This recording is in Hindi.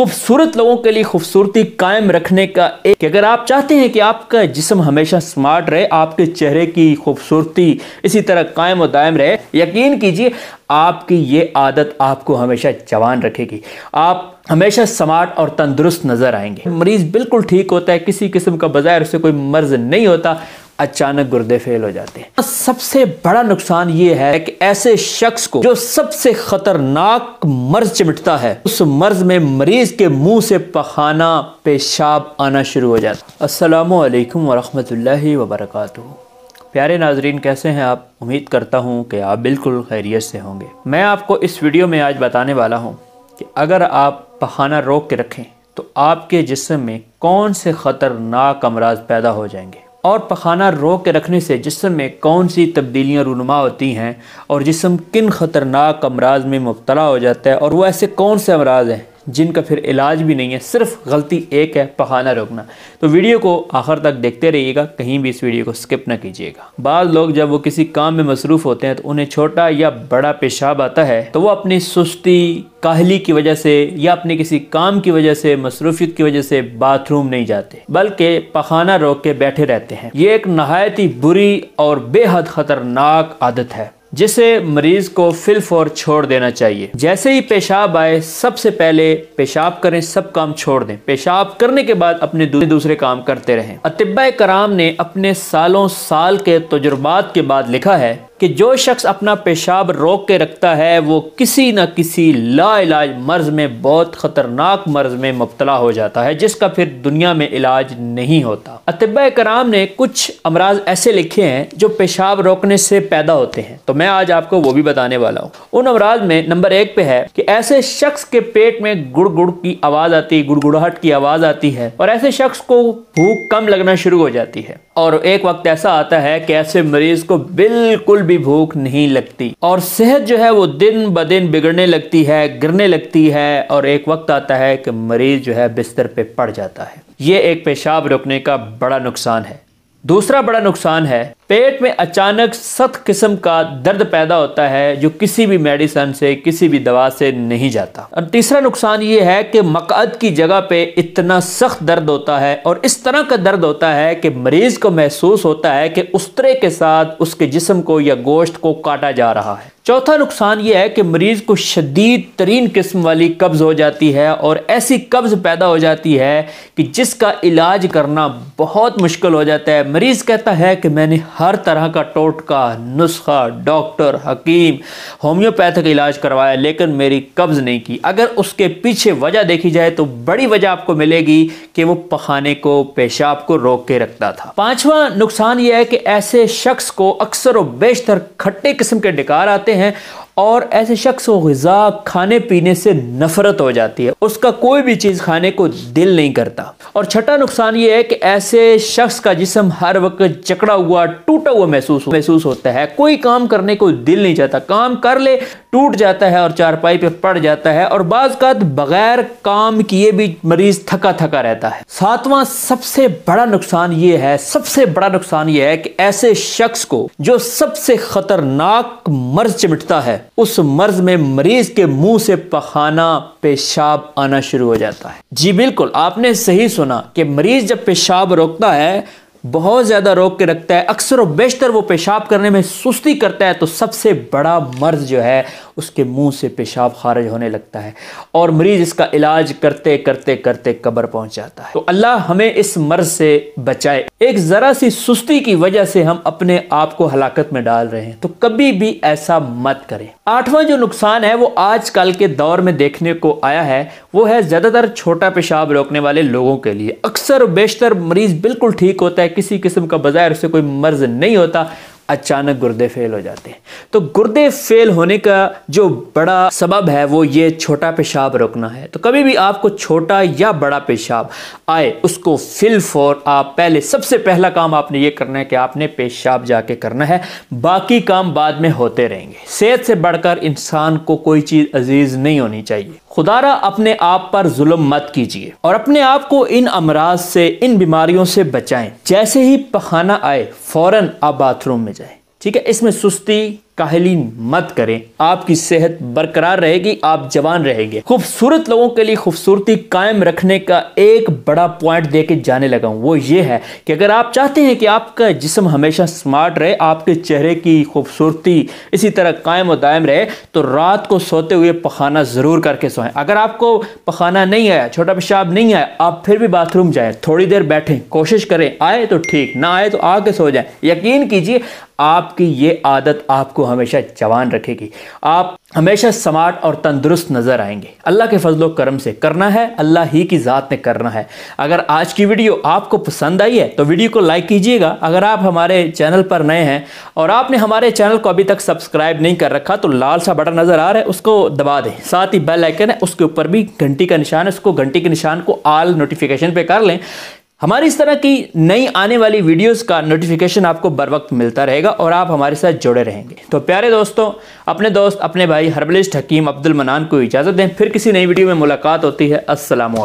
खूबसूरत लोगों के लिए खूबसूरती कायम रखने का एक कि अगर आप चाहते हैं कि आपका जिसम हमेशा स्मार्ट रहे आपके चेहरे की खूबसूरती इसी तरह कायम और दायम रहे यकीन कीजिए आपकी ये आदत आपको हमेशा जवान रखेगी आप हमेशा स्मार्ट और तंदुरुस्त नज़र आएंगे मरीज़ बिल्कुल ठीक होता है किसी किस्म का बजाय उसे कोई मर्ज नहीं होता अचानक गुर्दे फेल हो जाते हैं सबसे बड़ा नुकसान ये है कि ऐसे शख्स को जो सबसे खतरनाक मर्ज चिमटता है उस मर्ज में मरीज के मुंह से पखाना पेशाब आना शुरू हो जाता है असलम वरहमल वबरक प्यारे नाजरीन कैसे हैं आप उम्मीद करता हूँ कि आप बिल्कुल खैरियत से होंगे मैं आपको इस वीडियो में आज बताने वाला हूँ कि अगर आप पखाना रोक के रखें तो आपके जिसम में कौन से ख़तरनाक अमराज पैदा हो जाएंगे और पखाना रोक के रखने से जिसम में कौन सी तब्दीलियाँ रूनमा होती हैं और जिसम किन ख़तरनाक अमराज में मुबतला हो जाता है और वह ऐसे कौन से अमराज हैं जिनका फिर इलाज भी नहीं है सिर्फ गलती एक है पखाना रोकना तो वीडियो को आखिर तक देखते रहिएगा कहीं भी इस वीडियो को स्किप ना कीजिएगा बाद लोग जब वो किसी काम में मसरूफ़ होते हैं तो उन्हें छोटा या बड़ा पेशाब आता है तो वो अपनी सुस्ती काहली की वजह से या अपने किसी काम की वजह से मसरूफियत की वजह से बाथरूम नहीं जाते बल्कि पखाना रोक के बैठे रहते हैं ये एक नहायत ही बुरी और बेहद ख़तरनाक आदत है जिसे मरीज को फिल्फ और छोड़ देना चाहिए जैसे ही पेशाब आए सबसे पहले पेशाब करें सब काम छोड़ दें पेशाब करने के बाद अपने दूसरे काम करते रहें अतब कराम ने अपने सालों साल के तजुर्बात के बाद लिखा है कि जो शख्स अपना पेशाब रोक के रखता है वो किसी न किसी लाइलाज मर्ज़ में बहुत ख़तरनाक मर्ज़ में मुबतला हो जाता है जिसका फिर दुनिया में इलाज नहीं होता अतब कराम ने कुछ अमराज ऐसे लिखे हैं जो पेशाब रोकने से पैदा होते हैं तो मैं आज आपको वो भी बताने वाला हूँ उन अमराज में नंबर एक पे है कि ऐसे शख्स के पेट में गुड़ गुड़ की आवाज़ आती है गुड़गुड़ाहट की आवाज़ आती है और ऐसे शख्स को भूख कम लगना शुरू हो जाती है और एक वक्त ऐसा आता है कि ऐसे मरीज को बिल्कुल भी भूख नहीं लगती और सेहत जो है वो दिन ब दिन बिगड़ने लगती है गिरने लगती है और एक वक्त आता है कि मरीज जो है बिस्तर पे पड़ जाता है ये एक पेशाब रुकने का बड़ा नुकसान है दूसरा बड़ा नुकसान है पेट में अचानक सख्त किस्म का दर्द पैदा होता है जो किसी भी मेडिसन से किसी भी दवा से नहीं जाता और तीसरा नुकसान ये है कि मकद की जगह पे इतना सख्त दर्द होता है और इस तरह का दर्द होता है कि मरीज को महसूस होता है कि उसरे के साथ उसके जिसम को या गोश्त को काटा जा रहा है चौथा नुकसान यह है कि मरीज़ को शदीद तरीन किस्म वाली कब्ज़ हो जाती है और ऐसी कब्ज़ पैदा हो जाती है कि जिसका इलाज करना बहुत मुश्किल हो जाता है मरीज़ कहता है कि मैंने हर तरह का टोटका नुस्खा डॉक्टर हकीम होम्योपैथिक इलाज करवाया लेकिन मेरी कब्ज़ नहीं की अगर उसके पीछे वजह देखी जाए तो बड़ी वजह आपको मिलेगी कि वो पखाने को पेशाब को रोक के रखता था पांचवा नुकसान यह है कि ऐसे शख्स को अक्सर व बेशतर खट्टे किस्म के डिकार आते हैं और ऐसे शख्स को गज़ा खाने पीने से नफ़रत हो जाती है उसका कोई भी चीज़ खाने को दिल नहीं करता और छठा नुकसान ये है कि ऐसे शख्स का जिसम हर वक्त जकड़ा हुआ टूटा हुआ महसूस महसूस होता है कोई काम करने को दिल नहीं चाहता काम कर ले टूट जाता है और चारपाई पे पड़ जाता है और बाज़ात तो बगैर काम किए भी मरीज थका थका रहता है सातवां सबसे बड़ा नुकसान ये है सबसे बड़ा नुकसान ये है कि ऐसे शख्स को जो सबसे खतरनाक मर्ज चिमटता है उस मर्ज में मरीज के मुंह से पखाना पेशाब आना शुरू हो जाता है जी बिल्कुल आपने सही सुना कि मरीज जब पेशाब रोकता है बहुत ज़्यादा रोक के रखता है अक्सर और बेशतर वो पेशाब करने में सुस्ती करता है तो सबसे बड़ा मर्ज जो है उसके मुंह से पेशाब खारिज होने लगता है और मरीज़ इसका इलाज करते करते करते कब्र पहुंच जाता है तो अल्लाह हमें इस मर्ज से बचाए एक ज़रा सी सुस्ती की वजह से हम अपने आप को हलाकत में डाल रहे हैं तो कभी भी ऐसा मत करें आठवां जो नुकसान है वो आजकल के दौर में देखने को आया है वो है ज़्यादातर छोटा पेशाब रोकने वाले लोगों के लिए अक्सर बेशतर मरीज़ बिल्कुल ठीक होता है या किसी किस्म का बाजार से कोई मर्ज नहीं होता अचानक गुर्दे फेल हो जाते हैं तो गुर्दे फेल होने का जो बड़ा सबब है वो ये छोटा पेशाब रोकना है तो कभी भी आपको छोटा या बड़ा पेशाब आए उसको फिल फॉर आप पहले सबसे पहला काम आपने ये करना है कि आपने पेशाब जाके करना है बाकी काम बाद में होते रहेंगे सेहत से बढ़कर इंसान को कोई चीज़ अजीज़ नहीं होनी चाहिए खुदारा अपने आप पर जुल्म मत कीजिए और अपने आप को इन अमराज से इन बीमारियों से बचाएं जैसे ही पखाना आए फौरन आप बाथरूम में जाएं ठीक है इसमें सुस्ती काहली मत करें आपकी सेहत बरकरार रहेगी आप जवान रहेंगे खूबसूरत लोगों के लिए खूबसूरती कायम रखने का एक बड़ा पॉइंट दे के जाने लगा हूं वो ये है कि अगर आप चाहते हैं कि आपका जिसम हमेशा स्मार्ट रहे आपके चेहरे की खूबसूरती इसी तरह कायम और दायम रहे तो रात को सोते हुए पखाना ज़रूर करके सोएं अगर आपको पखाना नहीं आया छोटा पेशाब नहीं आया आप फिर भी बाथरूम जाए थोड़ी देर बैठें कोशिश करें आए तो ठीक ना आए तो आके सो जाए यकीन कीजिए आपकी ये आदत आपको हमेशा जवान रखेगी आप हमेशा स्मार्ट और तंदुरुस्त नज़र आएंगे अल्लाह के फजलो करम से करना है अल्लाह ही की ज़ात ने करना है अगर आज की वीडियो आपको पसंद आई है तो वीडियो को लाइक कीजिएगा अगर आप हमारे चैनल पर नए हैं और आपने हमारे चैनल को अभी तक सब्सक्राइब नहीं कर रखा तो लाल सा बटन नज़र आ रहा है उसको दबा दें साथ ही बेल आइकन है उसके ऊपर भी घंटी का निशान है उसको घंटी के निशान को आल नोटिफिकेशन पर कर लें हमारी इस तरह की नई आने वाली वीडियोस का नोटिफिकेशन आपको बर वक्त मिलता रहेगा और आप हमारे साथ जुड़े रहेंगे तो प्यारे दोस्तों अपने दोस्त अपने भाई हर्बलिस्ट हकीम अब्दुल मनान को इजाज़त दें फिर किसी नई वीडियो में मुलाकात होती है असलम